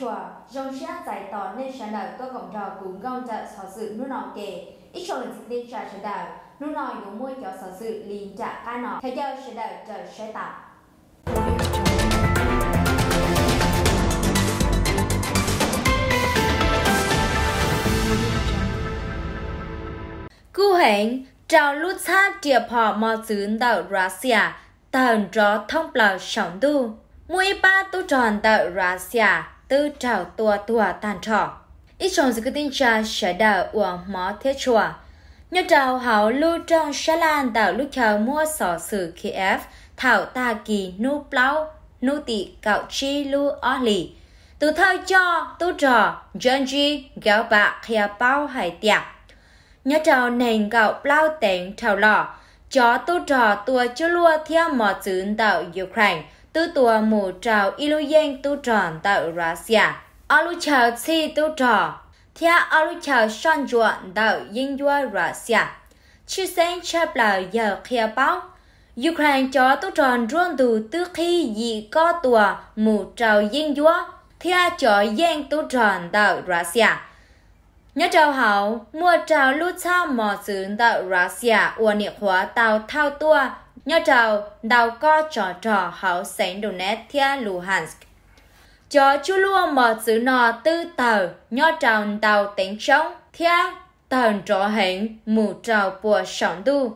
chua, dòng xe giải tỏ nên sản đạo có gọng trò cũng gom trợ sở sự nút nọ kề. Ít cho lần dịch nên trả sản đạo, nút nọ yếu môi cho sở sự liền trả ca nọ, theo giao sản đạo trở xe tạo Cú hẹn, trào lút xa địa phò mò dưỡng đạo Russia, tàn tró thông bào sống đu. Mũi ba tu tròn đạo Russia, tư trào tua tua tàn trọ. Ít trong dự tin cha sẽ đào của mó thế chùa. Nhớ trào hảo lưu trong xe lan đào lúc chào mua sỏ sử KF, thảo ta kỳ nu plau, nu tị cạo chi lưu o lì. Từ thơ cho, tu trò, dân chi, gạo bạc khía bao hải tiạc. Nhớ trào nền gạo plau tèn trào lọ, cho tu trò tua chú lua theo mỏ chứng tạo Ukraine tư tùa mù trào ilu yên tu tròn tại Russia. Alu trào chi tu trò. Thia alu trào sơn juộn tại yên dua Russia. Chư sen chép là giờ khía báo. Ukraine cho tu tròn ruộng từ tư khi dị có tùa mù trào yên dua. Thia cho yên tu tròn tại Russia. Nhớ chào hảo, mùa trào lưu sao mò xứng tại Russia, ua niệm hóa tàu thao tua nhớ trào đào co trò trò hảo sánh đồ nét thia Luhansk. Cho chú lua mở chữ nò tư tờ, nhớ trào đào tính trống thia tờn trò hình mù trào bùa sóng đu.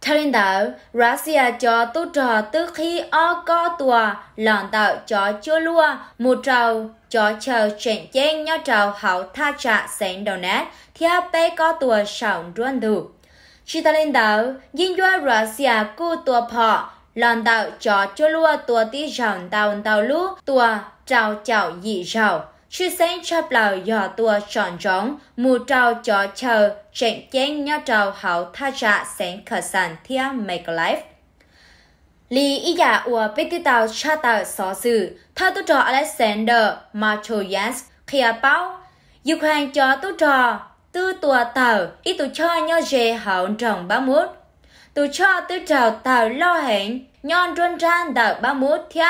Theo lãnh đạo, Russia cho tu trò tư khi o co tùa lòn tạo cho chua lua, mù trào cho chờ chuyện chen nhau trầu hậu tha trạ sánh đầu nát, theo bê co tùa sỏng ruân đủ chỉ ta lên đầu dinh cho Russia à cô tua phò lần đầu cho cho lúa tua tí rồng tàu tàu lúa tua trào trào dị rào, chư sen chập lầu dò tua tròn trống mù trào cho chờ trận chén nhau trào hảo tha trạ sen khờ sàn thia make life Lý ý giả dạ của bê tư tàu cha tàu xó xử, theo tu trò Alexander Machoyans khi báo Ukraine cho tu trò tư tòa tàu ít tù cho nhau dề hảo trọng ba mút tù cho tư trào tàu lo hẹn nhon rôn ran đảo ba mút thia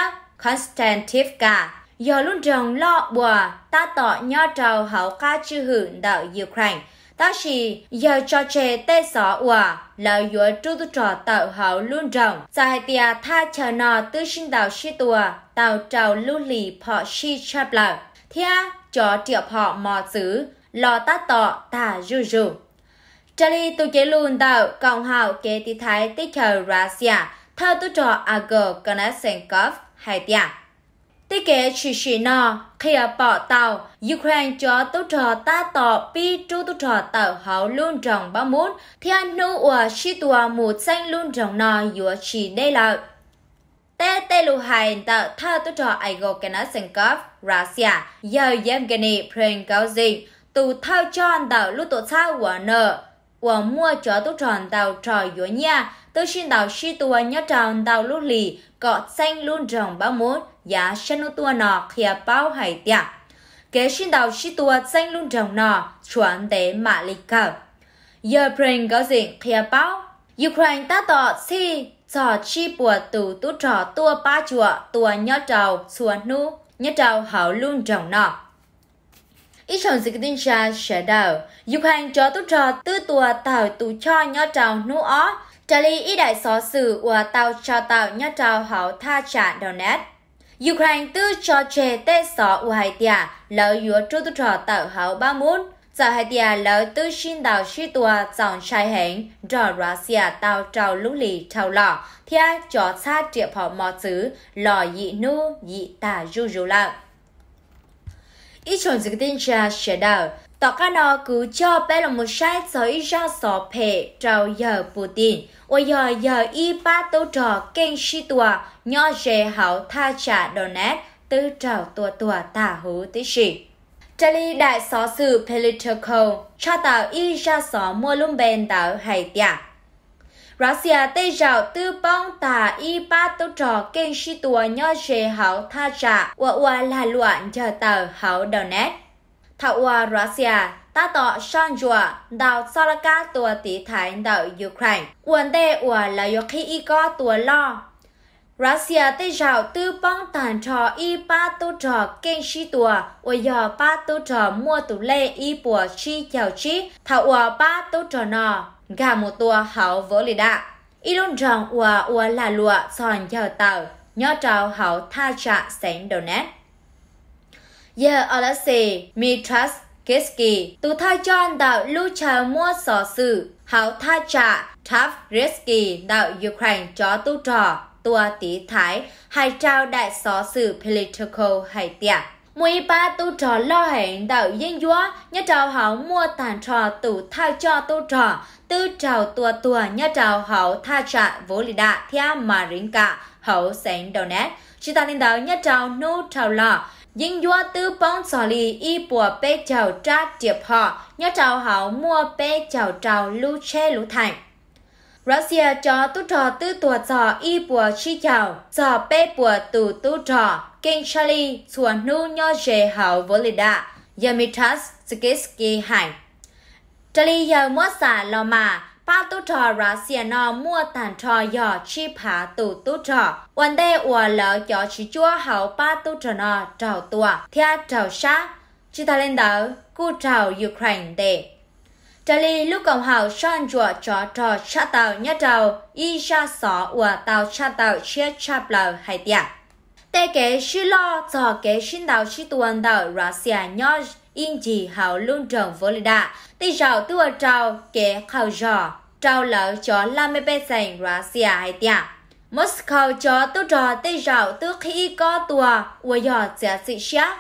Konstantivka giờ luôn trọng lo bùa ta tỏ nhau trào hảo ca chư hưởng đảo Ukraine ta chỉ giờ cho trẻ tê xó ủa là yếu trú tư trò tạo hảo luôn rộng giải tia tha chờ nọ tư sinh đạo sư tùa tạo trào lưu lì phọ si chạp lợ thia cho triệu phọ mò xứ lo ta tọ ta rù rù. Trả lý tù chế luôn tạo cộng hào kế tí thái tí khờ Russia thơ tu trò AG Konashenkov hay tìa. Tí kế chỉ chỉ nò khi ở bỏ tàu Ukraine cho tu trò ta tọ bi trù tu trò tàu hậu luôn trọng bao mút thì anh nụ ở chi tùa một xanh luôn trọng nò dùa chỉ đây là Tê tê lù hài tờ thơ tu trò Igor Konashenkov Russia giờ Yevgeny Prenkozin tù thao tròn đào lúc tổ sa quả nợ quả mua cho tu tròn đào trò dối nha tôi xin đào si tua nhớ tròn đào lúc lì cọ xanh luôn rồng bao mốt giá sân tua nọ khía bao hải tiệt kế xin đào si tua xanh luôn rồng nọ chuẩn tế mạ lịch cờ giờ pring có gì khía bao Ukraine ta tỏ si trò chi bùa tù tu trò tua ba chùa tua nhớ trầu xua nu nhớ trầu hảo luôn rồng nọ Ý chồng dịch tin cha sẽ đào. Dục hành cho tốt trò tư tùa tạo tù cho nhó trào nụ ó. Trà lý ý đại xó xử của tàu cho tạo nhó trào hảo tha trả đào nét. Ukraine tư cho trẻ tê xó u hai tia lỡ dúa trô tư trò tạo hảo ba môn. Giờ hai tia lỡ tư xin đào suy tùa dòng trai hẹn rõ xìa tàu trào lũ lì trào lọ. Thia cho xa triệp họ mò xứ lò dị nu dị tà ru ru lạc. Ichon zikdinja shedao. Tỏ cá nó cứ cho bé là một sai sở ý ra sở trào giờ Putin. Và giờ giờ y ba trò kênh si tùa nhỏ dề hảo tha trả đồ nét trào tùa tùa tả hú tí sĩ. Charlie đại só sự political cho tạo y ra só mua lung bền tạo hay tiạc. Russia tây rào tư bong tà y ba tố trò kênh si tùa nho dề hảo tha trả và ua là loạn chờ tờ hảo đầu nét. Thảo ua Russia ta tỏ son rùa đào saraka tùa tỷ thái đảo Ukraine. Quân tê ua là yô khi y có tùa lo. Russia tây rào tư bong tàn trò y ba tố trò kênh si tùa ua yò ba tố trò mua tù lê y bùa chi chào chi thảo ua ba tố trò nọ gà một tua hậu vỡ lì đạ Ilon rong ua ua là lụa giòn giờ tàu, nhớ trào hậu tha trạ sánh đầu nét giờ ở là gì mitras kiski tu tha chọn đạo lưu trà mua sò sự hậu tha trạ tháp reski đạo ukraine cho tu trò tua tí thái hai trao đại só sử political hay tiệt Mùi ba tu trò lo hẹn đạo dân dúa, nhá trào hảo mua tàn trò tủ thao cho tu trò, tư trào tua tua nhá trào hảo tha trạ vô lì đạ theo mà rỉnh cả, hảo sánh đầu nét. Chỉ ta linh đạo nhá trào nô trào lo dân dúa tư bóng xò lì y bùa bê trào trá tiệp họ, nhá trào hảo mua bê trào trào lưu chê lưu thành. Russia cho tu trò tư tùa trò y bùa chi chào, trò bê bùa tù tu trò, kinh Charlie chùa nu nho dề hảo vô lì đạ, Yamitas Skiski Hải. Charlie giờ mua xả lò mà, ba tu trò Russia nó mua tàn trò dò chi phá tù tu trò. Quần đê ua lỡ cho chi chua hảo ba tu trò nó trào tùa, theo trào sát. Chi ta lên đỡ, cu trào Ukraine để Charlie lúc cộng hào son rùa trò trò tàu nhá tàu y ra sọ của tàu cha tàu chia chạp lầu hay tiệt. kế sư lo cho kế sinh tàu sư tuần tàu ra xe nhó hào luôn trồng vô lý đạ. rào tua trào kế khảo rò trào lỡ cho la mê bê sành ra xe hay tiệt. Moscow cho tu trò tê rào tư khi có tua của dò xe sĩ xác.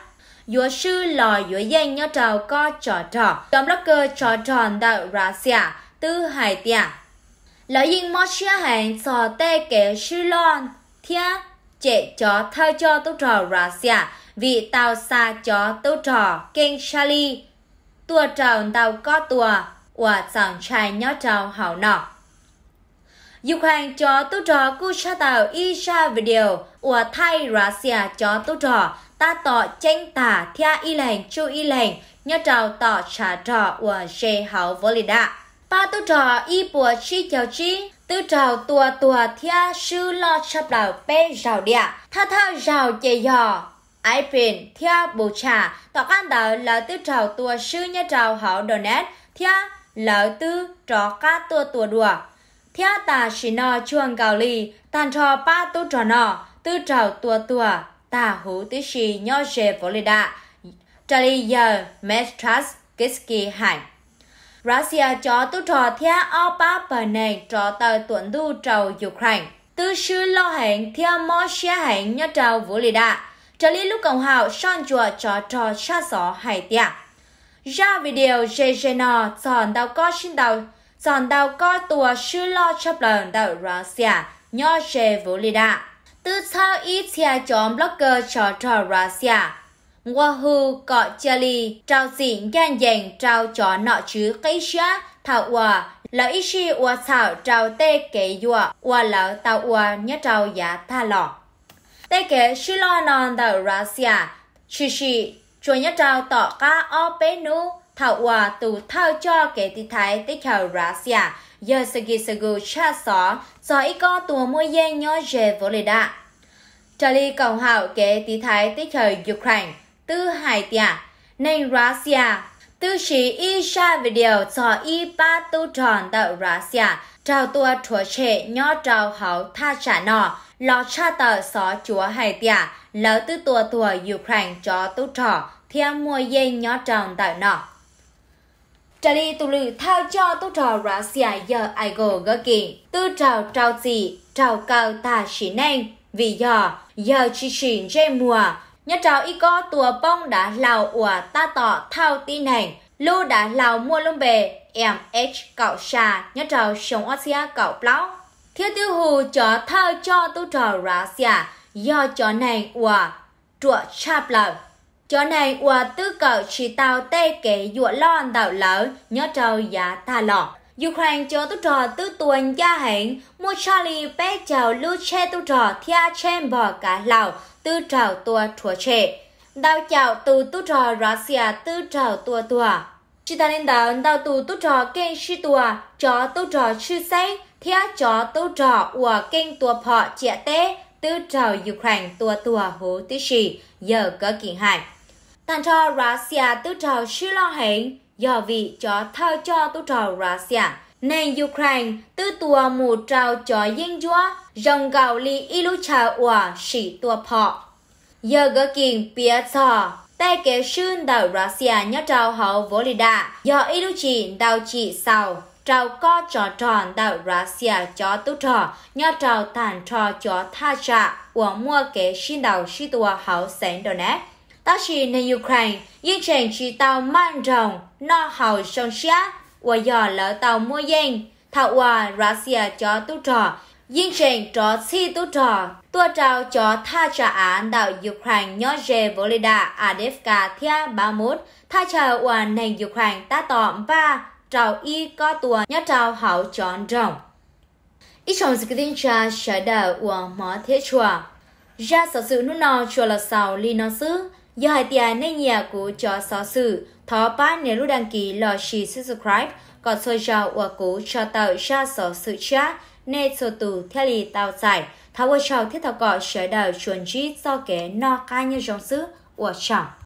Dúa sư lò dúa danh nhau trào co trò trò, chọn cơ trò tròn đạo ra xả, tư hải tỉa. Lợi yên mô xưa hành sò tê kế sư lon, thia, chế chó thao cho tố trò ra xả, vì tàu xa chó tố trò kênh Charlie. Tùa trào tàu có tùa, và chẳng trai nhau trào hảo nọ. Dục hàng cho tố trò cu sa tàu y sa video, và thay ra xả chó tố trò ta tỏ tranh tả thia y lành chu y lành nhớ trào tỏ trả trò của dê hảo vô lì đạ ba tư trò y bùa chi chào chi tư trào tùa tùa thia sư lo chập đảo bên rào địa tha tha rào chè dò ai biển thia bù trả tỏ can đảo là tư trào tùa sư nhớ trào hảo đồ nét thia lỡ tư trò ca tùa tùa đùa thia ta chỉ nò chuồng gào lì tàn trò ba tư trò nò tư trào tùa tùa ta hữu tí xì nho dề vô lê đạ, trali giờ mê trás kết kỳ hải. Russia cho tu trò thia o ba bờ nền trò tờ tuần đu trầu Ukraine. Tư sư lo hẹn thia mô xe hẹn nho trầu vô lê đạ, trali lúc cộng hào son chùa trò trò xa xó hải tiạc. Ra video JJN chọn đào có xin đào chọn đào có tùa sư lo chấp lần đào Russia nho dề vô lê đạ. Từ sao ít xe chóm blogger cho trò ra xe. Wahoo có chia lì, trao dịnh gian dành trao cho nọ chứ cây xe thảo hòa là ít xe hòa thảo trao tê kế dùa hòa lão tạo hòa nhớ trao giá tha lọ. Tê kế sư lo non tạo ra xe, sư sư chùa nhớ trao tỏ ca o bế nụ thảo hòa tù thao cho kế tí thái tế khảo ra xe. Giờ sơ ghi sơ gù cha xó, xó ít có tùa mua dây nhó dề vô lì đạ. Charlie cầu hảo kế tí thái tích thời Ukraine, tư hải tìa, nên Russia. Tư sĩ y xa điều cho y ba tu tròn tại Russia, trao tua chúa trẻ nhó trao hảo tha trả nọ, lọ cha tờ xó chúa hải tìa, lỡ tư tua tua Ukraine cho tu trò, theo mua dây nhó tròn tại nọ. Charlie tu lự thao cho tu trò Russia giờ ai gồ gỡ kỳ, tư trào trào gì, trào cao ta chỉ nên vì giờ giờ chỉ chỉ dây mùa nhất trào y có tùa bông đã lào ủa ta tỏ thao tin hành lưu đã lào mua lông bề em h cậu xà nhất trào sống ở xe cậu blog thiếu tiêu hù cho thơ cho tu trò ra xe do chó này ủa trụa chạp lờ chó này ủa tư cậu chỉ tao tê kế dụa lo đảo lỡ nhớ trào giá ta lọ Ukraine cho tu trò tư tuần gia hẹn mua Charlie bé chào lưu che tu trò thia chen bỏ cả lào tư trò tua thua chè đào chào từ tu trò Russia tư trò tua tua chỉ ta nên đạo đào từ tu trò kênh sư tua chó tu trò sư say thia chó tu trò của kênh tua phọ chia tế tư trò Ukraine tua tua hố tí gì giờ có kỳ hại tàn trò Russia tư trò sư lo hẹn do vị cho thao cho tu trò Russia. Nên Ukraine tư tùa mù trào cho dân chúa, dòng gạo lì ilu trà ua sĩ tùa phọ. Giờ gỡ kiện bia trò, tay kế sương đảo Russia nhớ trào hậu vô lì đà, do ilu chỉ đào chỉ sau. trào co trò tròn đảo Russia cho tu trò, nhớ trào tàn trò cho tha trạ, ua mua kế xin đảo sĩ tùa hậu sánh đồ nét. 当时ในยูเครนยิ่งเฉิงชีเตามั่นรงนอเฮาชงเชียว่าย่อแล้วเตามัวเย็งทว่ารัสเซียจอตุจอยิ่งเฉิงจอซีตุจอตัวเจ้าจอท่าจะอ่านดาวยูเครนย่อเจโบลิดาอาเดฟกาเทียบามุดท่าจะว่าในยูเครนตาตอมป้าเจ้าอีก็ตัวย่อเจ้าเฮาจอนรงอีชงสกินชาชาดาวว่าหมอเทชัว ra sở sự nút nò chùa là sào li nó xứ do hai tia nay nhà của cho xó sự thó ba nếu lúc đăng ký lò xì subscribe còn sôi giàu của cú cho tạo ra xó sự cha nên sô tù theo lì tàu giải tháo ở trào thiết thảo cọ sẽ đào chuẩn trí do kế no ca như trong sứ của chẳng